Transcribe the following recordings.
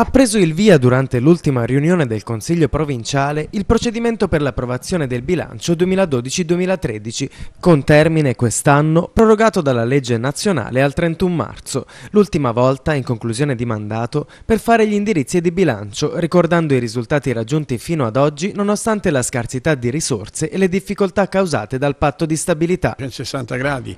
Ha preso il via durante l'ultima riunione del Consiglio provinciale il procedimento per l'approvazione del bilancio 2012-2013, con termine quest'anno prorogato dalla legge nazionale al 31 marzo, l'ultima volta in conclusione di mandato per fare gli indirizzi di bilancio, ricordando i risultati raggiunti fino ad oggi nonostante la scarsità di risorse e le difficoltà causate dal patto di stabilità. 60 gradi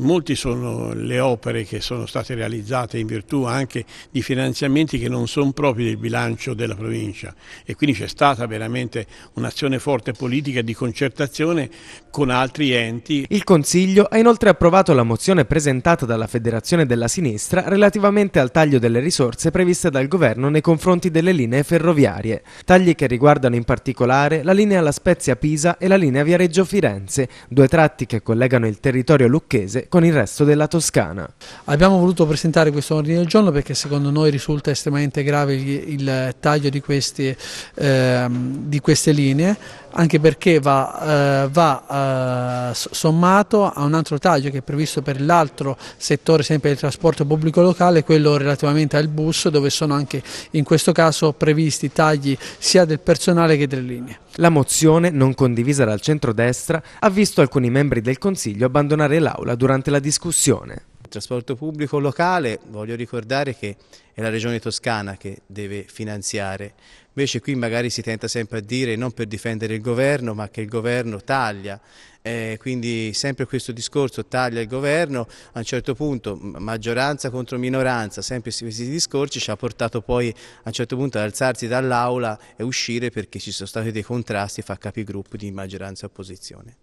Molte sono le opere che sono state realizzate in virtù anche di finanziamenti che non sono propri del bilancio della provincia e quindi c'è stata veramente un'azione forte politica di concertazione con altri enti. Il Consiglio ha inoltre approvato la mozione presentata dalla Federazione della Sinistra relativamente al taglio delle risorse previste dal governo nei confronti delle linee ferroviarie, tagli che riguardano in particolare la linea La Spezia-Pisa e la linea Viareggio-Firenze, due tratti che collegano il territorio lucchese con il resto della Toscana. Abbiamo voluto presentare questo ordine del giorno perché secondo noi risulta estremamente grave il, il taglio di, questi, eh, di queste linee anche perché va, eh, va eh, sommato a un altro taglio che è previsto per l'altro settore sempre del trasporto pubblico locale, quello relativamente al bus dove sono anche in questo caso previsti tagli sia del personale che delle linee. La mozione, non condivisa dal centrodestra, ha visto alcuni membri del Consiglio abbandonare l'aula durante la discussione. Il trasporto pubblico locale, voglio ricordare che è la regione toscana che deve finanziare, invece qui magari si tenta sempre a dire non per difendere il governo ma che il governo taglia, eh, quindi sempre questo discorso taglia il governo, a un certo punto maggioranza contro minoranza, sempre questi discorsi ci ha portato poi a un certo punto ad alzarsi dall'aula e uscire perché ci sono stati dei contrasti fra capigruppo di maggioranza e opposizione.